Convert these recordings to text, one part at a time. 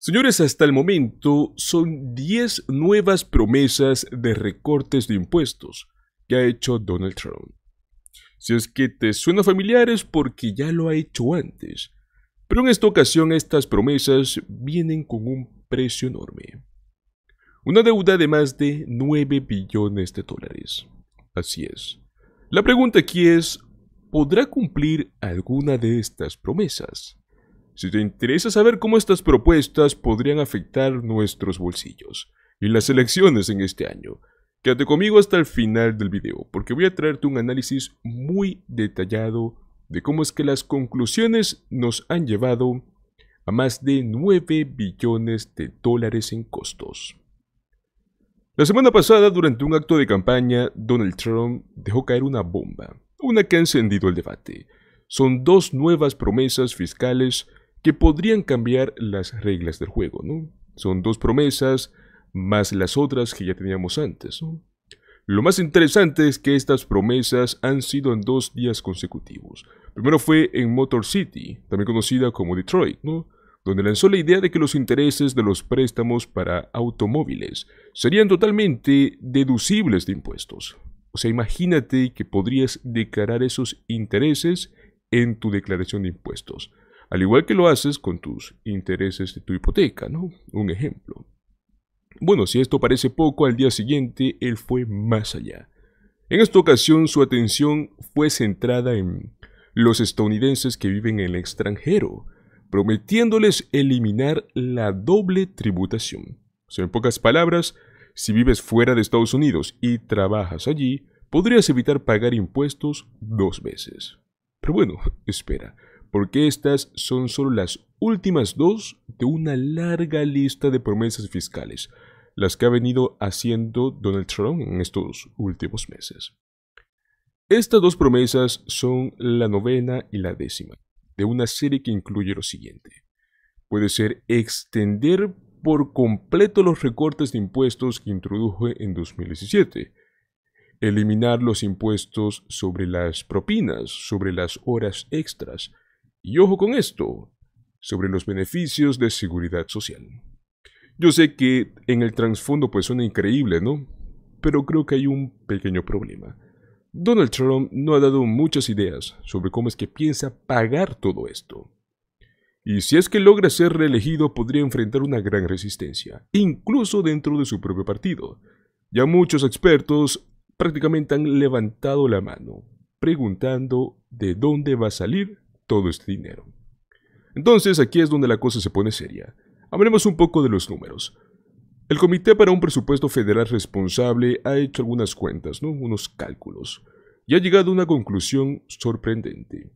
Señores, hasta el momento son 10 nuevas promesas de recortes de impuestos que ha hecho Donald Trump. Si es que te suena familiar es porque ya lo ha hecho antes, pero en esta ocasión estas promesas vienen con un precio enorme. Una deuda de más de 9 billones de dólares. Así es. La pregunta aquí es, ¿podrá cumplir alguna de estas promesas? Si te interesa saber cómo estas propuestas podrían afectar nuestros bolsillos y las elecciones en este año, quédate conmigo hasta el final del video, porque voy a traerte un análisis muy detallado de cómo es que las conclusiones nos han llevado a más de 9 billones de dólares en costos. La semana pasada, durante un acto de campaña, Donald Trump dejó caer una bomba, una que ha encendido el debate. Son dos nuevas promesas fiscales que podrían cambiar las reglas del juego, ¿no? Son dos promesas más las otras que ya teníamos antes, Lo más interesante es que estas promesas han sido en dos días consecutivos. Primero fue en Motor City, también conocida como Detroit, ¿no? donde lanzó la idea de que los intereses de los préstamos para automóviles serían totalmente deducibles de impuestos. O sea, imagínate que podrías declarar esos intereses en tu declaración de impuestos. Al igual que lo haces con tus intereses de tu hipoteca, ¿no? Un ejemplo. Bueno, si esto parece poco, al día siguiente él fue más allá. En esta ocasión su atención fue centrada en los estadounidenses que viven en el extranjero, prometiéndoles eliminar la doble tributación. O sea, en pocas palabras, si vives fuera de Estados Unidos y trabajas allí, podrías evitar pagar impuestos dos veces. Pero bueno, espera, porque estas son solo las últimas dos de una larga lista de promesas fiscales, las que ha venido haciendo Donald Trump en estos últimos meses. Estas dos promesas son la novena y la décima, de una serie que incluye lo siguiente. Puede ser extender por completo los recortes de impuestos que introdujo en 2017, eliminar los impuestos sobre las propinas, sobre las horas extras, y ojo con esto, sobre los beneficios de seguridad social. Yo sé que en el trasfondo pues suena increíble, ¿no? Pero creo que hay un pequeño problema. Donald Trump no ha dado muchas ideas sobre cómo es que piensa pagar todo esto. Y si es que logra ser reelegido podría enfrentar una gran resistencia, incluso dentro de su propio partido. Ya muchos expertos prácticamente han levantado la mano, preguntando de dónde va a salir todo este dinero. Entonces aquí es donde la cosa se pone seria. Hablemos un poco de los números. El Comité para un Presupuesto Federal Responsable ha hecho algunas cuentas, ¿no? unos cálculos, y ha llegado a una conclusión sorprendente.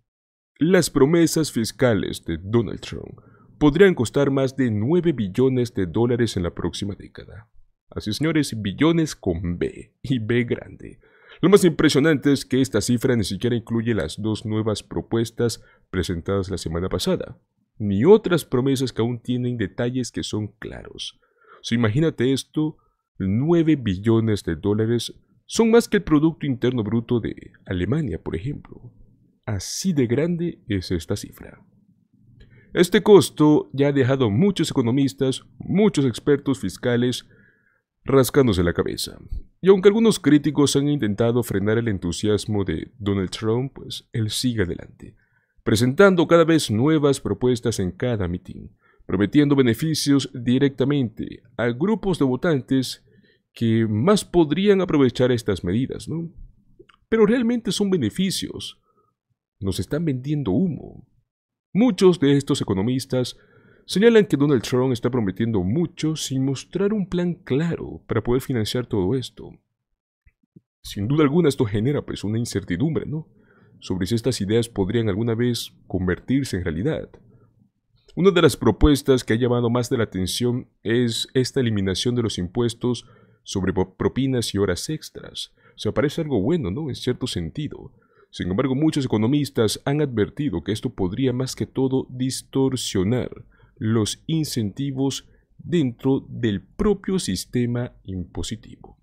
Las promesas fiscales de Donald Trump podrían costar más de 9 billones de dólares en la próxima década. Así señores, billones con B y B grande. Lo más impresionante es que esta cifra ni siquiera incluye las dos nuevas propuestas presentadas la semana pasada, ni otras promesas que aún tienen detalles que son claros. Si imagínate esto, 9 billones de dólares son más que el Producto Interno Bruto de Alemania, por ejemplo. Así de grande es esta cifra. Este costo ya ha dejado a muchos economistas, muchos expertos fiscales, rascándose la cabeza. Y aunque algunos críticos han intentado frenar el entusiasmo de Donald Trump, pues él sigue adelante, presentando cada vez nuevas propuestas en cada mitin, prometiendo beneficios directamente a grupos de votantes que más podrían aprovechar estas medidas, ¿no? Pero realmente son beneficios. Nos están vendiendo humo. Muchos de estos economistas Señalan que Donald Trump está prometiendo mucho sin mostrar un plan claro para poder financiar todo esto. Sin duda alguna esto genera pues una incertidumbre, ¿no? Sobre si estas ideas podrían alguna vez convertirse en realidad. Una de las propuestas que ha llamado más de la atención es esta eliminación de los impuestos sobre propinas y horas extras. O sea, parece algo bueno, ¿no? En cierto sentido. Sin embargo, muchos economistas han advertido que esto podría más que todo distorsionar los incentivos dentro del propio sistema impositivo.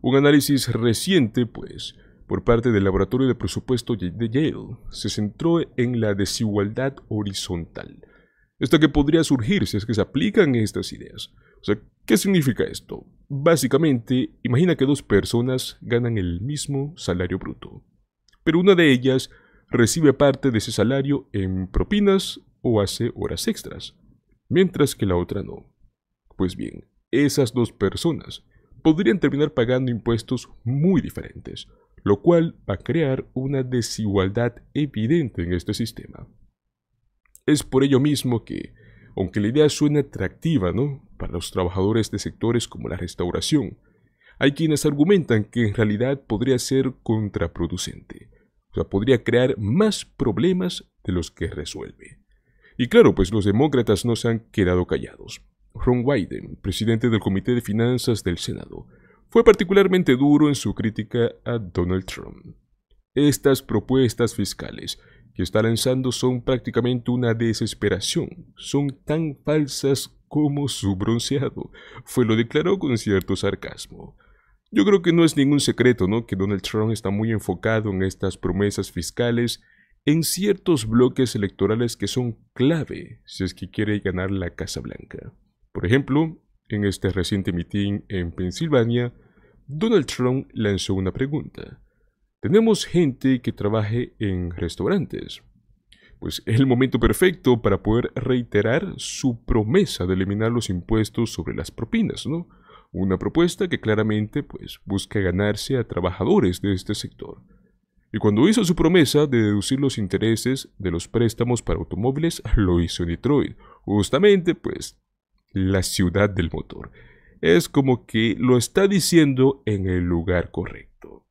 Un análisis reciente, pues, por parte del Laboratorio de Presupuesto de Yale se centró en la desigualdad horizontal, esta que podría surgir si es que se aplican estas ideas. O sea, ¿qué significa esto? Básicamente, imagina que dos personas ganan el mismo salario bruto, pero una de ellas recibe parte de ese salario en propinas o hace horas extras, mientras que la otra no. Pues bien, esas dos personas podrían terminar pagando impuestos muy diferentes, lo cual va a crear una desigualdad evidente en este sistema. Es por ello mismo que, aunque la idea suene atractiva ¿no? para los trabajadores de sectores como la restauración, hay quienes argumentan que en realidad podría ser contraproducente, o sea, podría crear más problemas de los que resuelve. Y claro, pues los demócratas no se han quedado callados. Ron Wyden, presidente del Comité de Finanzas del Senado, fue particularmente duro en su crítica a Donald Trump. Estas propuestas fiscales que está lanzando son prácticamente una desesperación, son tan falsas como su bronceado, fue lo declaró con cierto sarcasmo. Yo creo que no es ningún secreto, ¿no? Que Donald Trump está muy enfocado en estas promesas fiscales en ciertos bloques electorales que son clave si es que quiere ganar la Casa Blanca. Por ejemplo, en este reciente mitin en Pensilvania, Donald Trump lanzó una pregunta. ¿Tenemos gente que trabaje en restaurantes? Pues es el momento perfecto para poder reiterar su promesa de eliminar los impuestos sobre las propinas, ¿no? Una propuesta que claramente pues, busca ganarse a trabajadores de este sector y cuando hizo su promesa de deducir los intereses de los préstamos para automóviles, lo hizo en Detroit, justamente pues la ciudad del motor. Es como que lo está diciendo en el lugar correcto.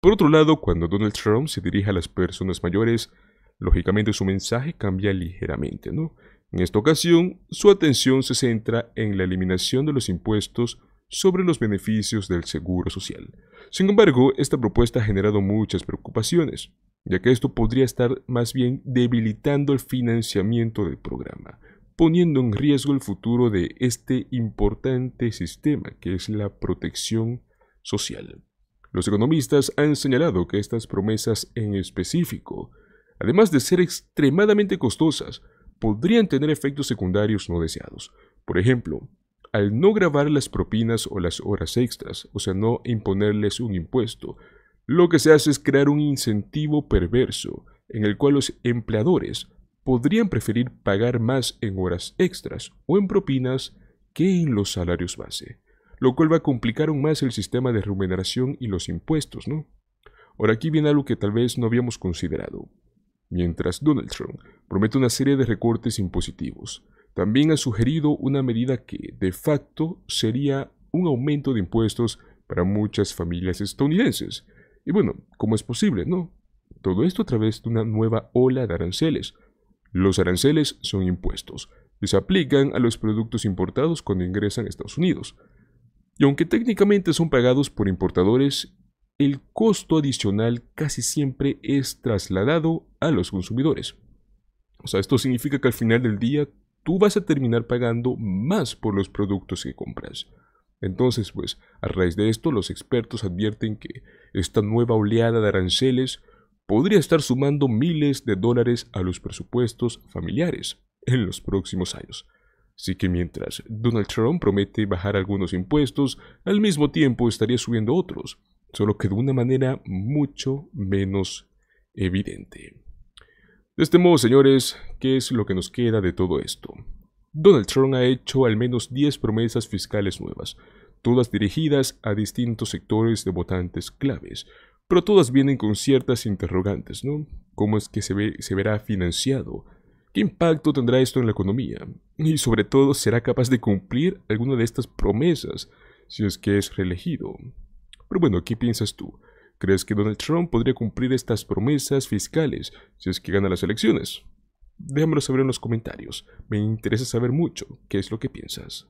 Por otro lado, cuando Donald Trump se dirige a las personas mayores, lógicamente su mensaje cambia ligeramente, ¿no? En esta ocasión, su atención se centra en la eliminación de los impuestos sobre los beneficios del seguro social. Sin embargo, esta propuesta ha generado muchas preocupaciones, ya que esto podría estar más bien debilitando el financiamiento del programa, poniendo en riesgo el futuro de este importante sistema que es la protección social. Los economistas han señalado que estas promesas en específico, además de ser extremadamente costosas, podrían tener efectos secundarios no deseados. Por ejemplo, al no grabar las propinas o las horas extras, o sea, no imponerles un impuesto, lo que se hace es crear un incentivo perverso en el cual los empleadores podrían preferir pagar más en horas extras o en propinas que en los salarios base, lo cual va a complicar aún más el sistema de remuneración y los impuestos, ¿no? Ahora aquí viene algo que tal vez no habíamos considerado. Mientras Donald Trump promete una serie de recortes impositivos, también ha sugerido una medida que, de facto, sería un aumento de impuestos para muchas familias estadounidenses. Y bueno, ¿cómo es posible, no? Todo esto a través de una nueva ola de aranceles. Los aranceles son impuestos y se aplican a los productos importados cuando ingresan a Estados Unidos. Y aunque técnicamente son pagados por importadores, el costo adicional casi siempre es trasladado a los consumidores. O sea, esto significa que al final del día tú vas a terminar pagando más por los productos que compras. Entonces, pues, a raíz de esto, los expertos advierten que esta nueva oleada de aranceles podría estar sumando miles de dólares a los presupuestos familiares en los próximos años. Así que mientras Donald Trump promete bajar algunos impuestos, al mismo tiempo estaría subiendo otros, solo que de una manera mucho menos evidente. De este modo, señores, ¿qué es lo que nos queda de todo esto? Donald Trump ha hecho al menos 10 promesas fiscales nuevas, todas dirigidas a distintos sectores de votantes claves, pero todas vienen con ciertas interrogantes, ¿no? ¿Cómo es que se, se verá financiado? ¿Qué impacto tendrá esto en la economía? Y sobre todo, ¿será capaz de cumplir alguna de estas promesas si es que es reelegido? Pero bueno, ¿qué piensas tú? ¿Crees que Donald Trump podría cumplir estas promesas fiscales si es que gana las elecciones? Déjamelo saber en los comentarios. Me interesa saber mucho qué es lo que piensas.